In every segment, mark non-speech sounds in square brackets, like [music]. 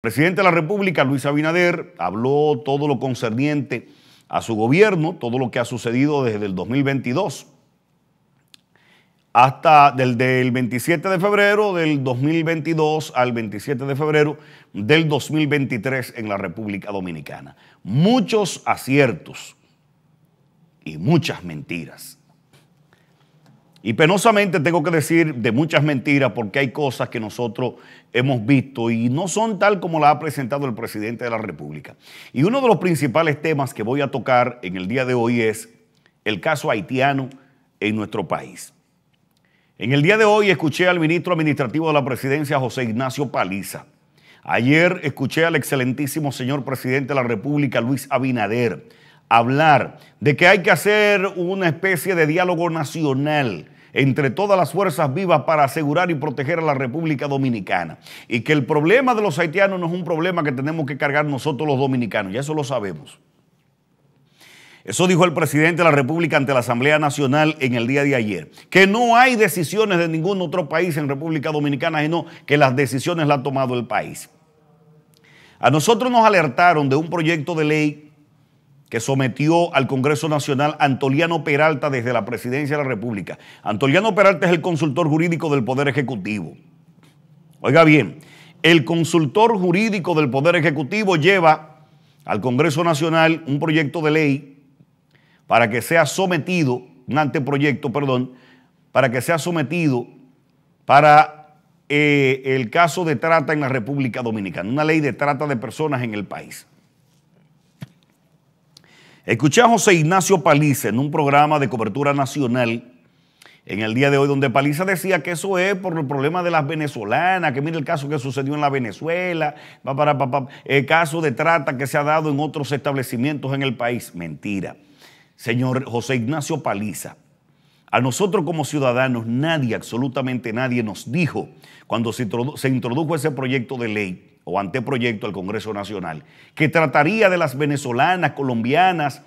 presidente de la República, Luis Abinader, habló todo lo concerniente a su gobierno, todo lo que ha sucedido desde el 2022 hasta el 27 de febrero del 2022 al 27 de febrero del 2023 en la República Dominicana. Muchos aciertos y muchas mentiras. Y penosamente tengo que decir de muchas mentiras porque hay cosas que nosotros hemos visto y no son tal como la ha presentado el presidente de la República. Y uno de los principales temas que voy a tocar en el día de hoy es el caso haitiano en nuestro país. En el día de hoy escuché al ministro administrativo de la presidencia, José Ignacio Paliza. Ayer escuché al excelentísimo señor presidente de la República, Luis Abinader, hablar de que hay que hacer una especie de diálogo nacional entre todas las fuerzas vivas para asegurar y proteger a la República Dominicana. Y que el problema de los haitianos no es un problema que tenemos que cargar nosotros los dominicanos, ya eso lo sabemos. Eso dijo el presidente de la República ante la Asamblea Nacional en el día de ayer, que no hay decisiones de ningún otro país en República Dominicana, sino que las decisiones las ha tomado el país. A nosotros nos alertaron de un proyecto de ley que sometió al Congreso Nacional Antoliano Peralta desde la Presidencia de la República. Antoliano Peralta es el consultor jurídico del Poder Ejecutivo. Oiga bien, el consultor jurídico del Poder Ejecutivo lleva al Congreso Nacional un proyecto de ley para que sea sometido, un anteproyecto, perdón, para que sea sometido para eh, el caso de trata en la República Dominicana, una ley de trata de personas en el país. Escuché a José Ignacio Paliza en un programa de cobertura nacional en el día de hoy, donde Paliza decía que eso es por el problema de las venezolanas, que mire el caso que sucedió en la Venezuela, el eh, caso de trata que se ha dado en otros establecimientos en el país. Mentira. Señor José Ignacio Paliza, a nosotros como ciudadanos nadie, absolutamente nadie nos dijo cuando se introdujo ese proyecto de ley o anteproyecto al Congreso Nacional que trataría de las venezolanas, colombianas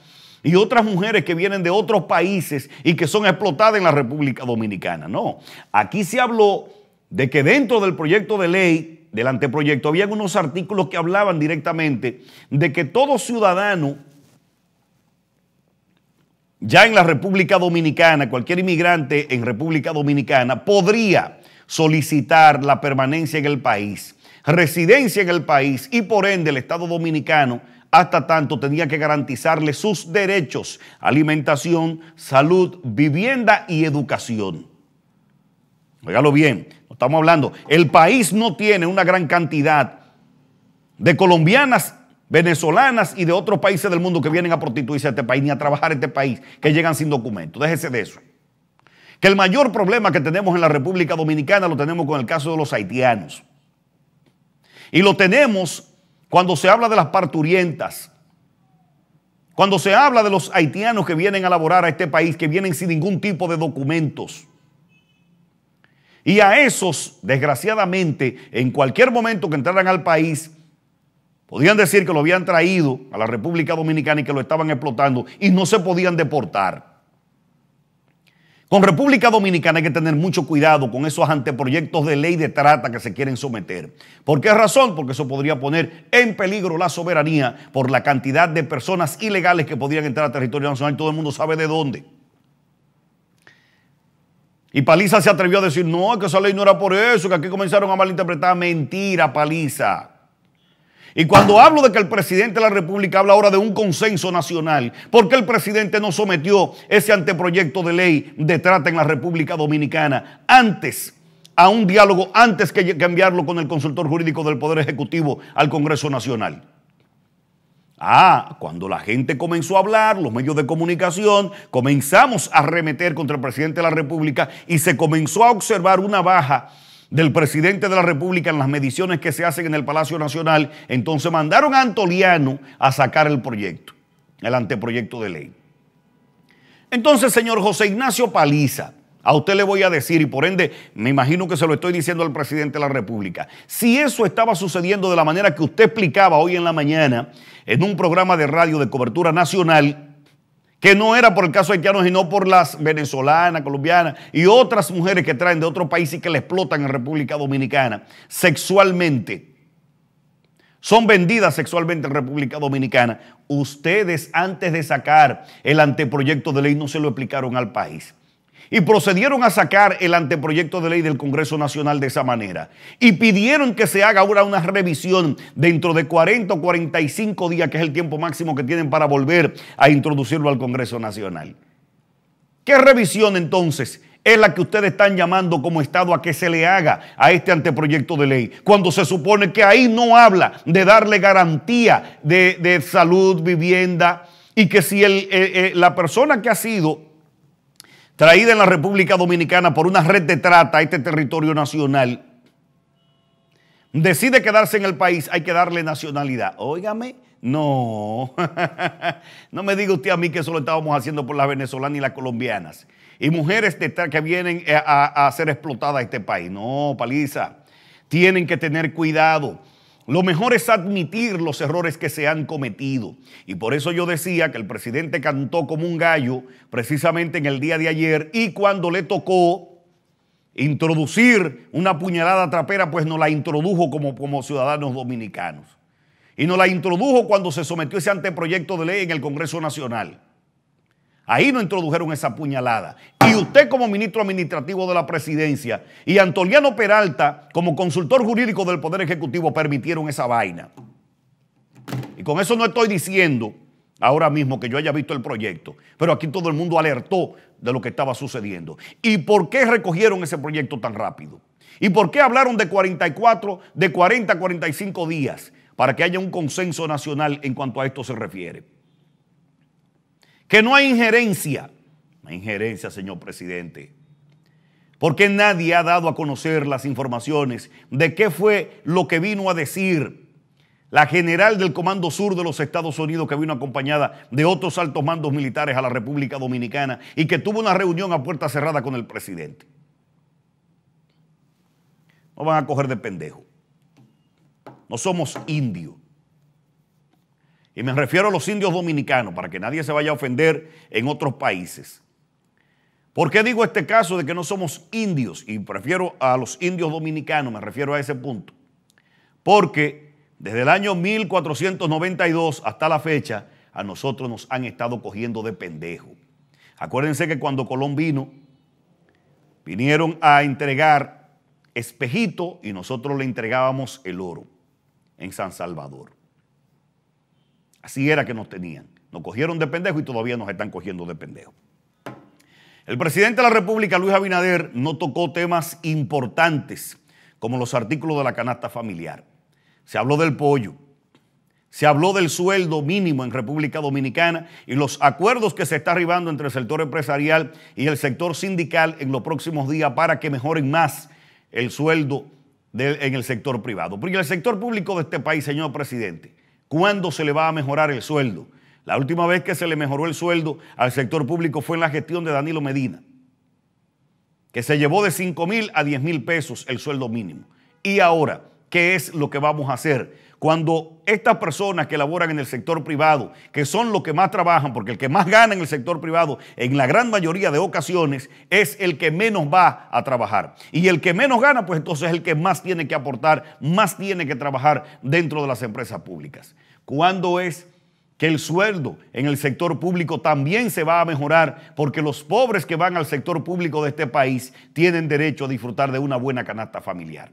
y otras mujeres que vienen de otros países y que son explotadas en la República Dominicana. No, aquí se habló de que dentro del proyecto de ley, del anteproyecto, había unos artículos que hablaban directamente de que todo ciudadano ya en la República Dominicana, cualquier inmigrante en República Dominicana podría solicitar la permanencia en el país residencia en el país y por ende el Estado dominicano hasta tanto tenía que garantizarle sus derechos, alimentación, salud, vivienda y educación. oígalo bien, estamos hablando, el país no tiene una gran cantidad de colombianas, venezolanas y de otros países del mundo que vienen a prostituirse a este país ni a trabajar a este país, que llegan sin documento. Déjese de eso. Que el mayor problema que tenemos en la República Dominicana lo tenemos con el caso de los haitianos. Y lo tenemos cuando se habla de las parturientas, cuando se habla de los haitianos que vienen a laborar a este país, que vienen sin ningún tipo de documentos. Y a esos, desgraciadamente, en cualquier momento que entraran al país, podían decir que lo habían traído a la República Dominicana y que lo estaban explotando y no se podían deportar. Con República Dominicana hay que tener mucho cuidado con esos anteproyectos de ley de trata que se quieren someter. ¿Por qué razón? Porque eso podría poner en peligro la soberanía por la cantidad de personas ilegales que podrían entrar a territorio nacional. Todo el mundo sabe de dónde. Y Paliza se atrevió a decir, no, que esa ley no era por eso, que aquí comenzaron a malinterpretar. Mentira, Paliza. Y cuando hablo de que el presidente de la República habla ahora de un consenso nacional, ¿por qué el presidente no sometió ese anteproyecto de ley de trata en la República Dominicana antes? a un diálogo antes que enviarlo con el consultor jurídico del Poder Ejecutivo al Congreso Nacional. Ah, cuando la gente comenzó a hablar, los medios de comunicación, comenzamos a remeter contra el presidente de la República y se comenzó a observar una baja del presidente de la República en las mediciones que se hacen en el Palacio Nacional, entonces mandaron a Antoliano a sacar el proyecto, el anteproyecto de ley. Entonces, señor José Ignacio Paliza, a usted le voy a decir, y por ende me imagino que se lo estoy diciendo al presidente de la República, si eso estaba sucediendo de la manera que usted explicaba hoy en la mañana en un programa de radio de cobertura nacional, que no era por el caso haitiano, sino por las venezolanas, colombianas y otras mujeres que traen de otro país y que le explotan en República Dominicana sexualmente. Son vendidas sexualmente en República Dominicana. Ustedes antes de sacar el anteproyecto de ley no se lo explicaron al país y procedieron a sacar el anteproyecto de ley del Congreso Nacional de esa manera. Y pidieron que se haga ahora una revisión dentro de 40 o 45 días, que es el tiempo máximo que tienen para volver a introducirlo al Congreso Nacional. ¿Qué revisión entonces? es la que ustedes están llamando como Estado a que se le haga a este anteproyecto de ley, cuando se supone que ahí no habla de darle garantía de, salud, vivienda, y que si eh, eh, la persona que ha sido traída en la República Dominicana por una red de trata a este territorio nacional, decide quedarse en el país, hay que darle nacionalidad. Óigame, no. [laughs] no me diga usted a mí que eso lo estábamos haciendo por las venezolanas y las colombianas. Y mujeres de que vienen eh, a ser explotadas a este país. No, paliza. Tienen que tener cuidado. Lo mejor es admitir los errores que se han cometido. Y por eso yo decía que el presidente cantó como un gallo precisamente en el día de ayer y cuando le tocó introducir una puñalada trapera, pues nos la introdujo como, como ciudadanos dominicanos. Y nos la introdujo cuando se sometió ese anteproyecto de ley en el Congreso Nacional. Ahí no introdujeron esa puñalada. Y usted como ministro administrativo de la presidencia y Antoliano Peralta como consultor jurídico del Poder Ejecutivo permitieron esa vaina. Y con eso no estoy diciendo ahora mismo que yo haya visto el proyecto, pero aquí todo el mundo alertó de lo que estaba sucediendo. ¿Y por qué recogieron ese proyecto tan rápido? ¿Y por qué hablaron de 44, de 40 45 días para que haya un consenso nacional en cuanto a esto se refiere? que no hay injerencia. No hay injerencia, señor presidente. Porque nadie ha dado a conocer las informaciones de qué fue lo que vino a decir la general del Comando Sur de los Estados Unidos que vino acompañada de otros altos mandos militares a la República Dominicana y que tuvo una reunión a puerta cerrada con el presidente. No van a coger de pendejo. No somos indios. Y me refiero a los indios dominicanos, para que nadie se vaya a ofender en otros países. ¿Por qué digo este caso de que no somos indios? Y prefiero a los indios dominicanos, me refiero a ese punto. Porque desde el año 1492 hasta la fecha, a nosotros nos han estado cogiendo de pendejo. Acuérdense que cuando Colón vino, vinieron a entregar espejito y nosotros le entregábamos el oro en San Salvador. Así era que nos tenían. Nos cogieron de pendejo y todavía nos están cogiendo de pendejo. El presidente de la República, Luis Abinader, no tocó temas importantes como los artículos de la canasta familiar. Se habló del pollo, se habló del sueldo mínimo en República Dominicana y los acuerdos que se está arribando entre el sector empresarial y el sector sindical en los próximos días para que mejoren más el sueldo en el sector privado. Porque el sector público de este país, señor presidente, ¿Cuándo se le va a mejorar el sueldo? La última vez que se le mejoró el sueldo al sector público fue en la gestión de Danilo Medina, que se llevó de 5 mil a 10 mil pesos el sueldo mínimo. Y ahora, ¿qué es lo que vamos a hacer? Cuando estas personas que laboran en el sector privado, que son los que más trabajan, porque el que más gana en el sector privado, en la gran mayoría de ocasiones, es el que menos va a trabajar. Y el que menos gana, pues entonces es el que más tiene que aportar, más tiene que trabajar dentro de las empresas públicas. Cuando es que el sueldo en el sector público también se va a mejorar porque los pobres que van al sector público de este país tienen derecho a disfrutar de una buena canasta familiar.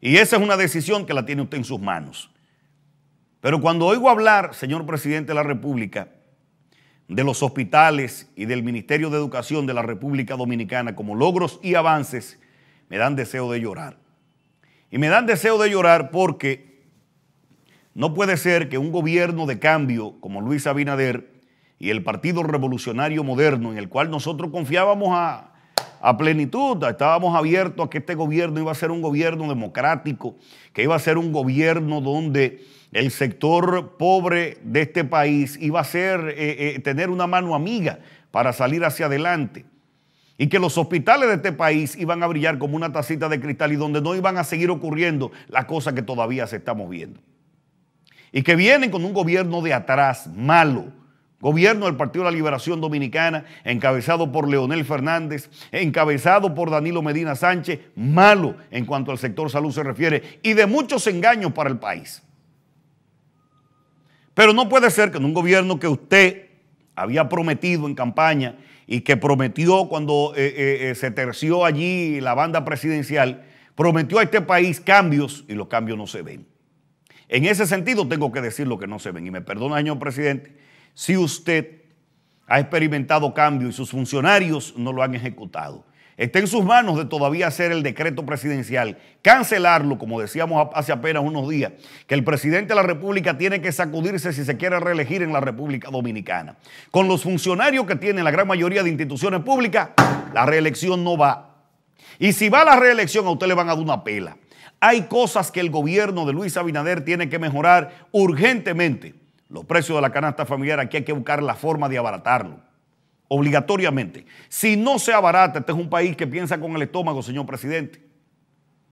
Y esa es una decisión que la tiene usted en sus manos. Pero cuando oigo hablar, señor presidente de la República, de los hospitales y del Ministerio de Educación de la República Dominicana como logros y avances, me dan deseo de llorar. Y me dan deseo de llorar porque no puede ser que un gobierno de cambio como Luis Abinader y el Partido Revolucionario Moderno, en el cual nosotros confiábamos a, a plenitud. Estábamos abiertos a que este gobierno iba a ser un gobierno democrático, que iba a ser un gobierno donde el sector pobre de este país iba a ser, eh, eh, tener una mano amiga para salir hacia adelante. Y que los hospitales de este país iban a brillar como una tacita de cristal y donde no iban a seguir ocurriendo las cosas que todavía se estamos viendo Y que vienen con un gobierno de atrás malo, Gobierno del Partido de la Liberación Dominicana, encabezado por Leonel Fernández, encabezado por Danilo Medina Sánchez, malo en cuanto al sector salud se refiere y de muchos engaños para el país. Pero no puede ser que en un gobierno que usted había prometido en campaña y que prometió cuando eh, eh, eh, se terció allí la banda presidencial, prometió a este país cambios y los cambios no se ven. En ese sentido tengo que decir lo que no se ven. Y me perdona, señor presidente, si usted ha experimentado cambio y sus funcionarios no lo han ejecutado. Está en sus manos de todavía hacer el decreto presidencial, cancelarlo, como decíamos hace apenas unos días, que el presidente de la República tiene que sacudirse si se quiere reelegir en la República Dominicana. Con los funcionarios que tiene la gran mayoría de instituciones públicas, la reelección no va. Y si va la reelección, a usted le van a dar una pela. Hay cosas que el gobierno de Luis Abinader tiene que mejorar urgentemente los precios de la canasta familiar aquí hay que buscar la forma de abaratarlo. Obligatoriamente. Si no se abarata, este es un país que piensa con el estómago, señor presidente.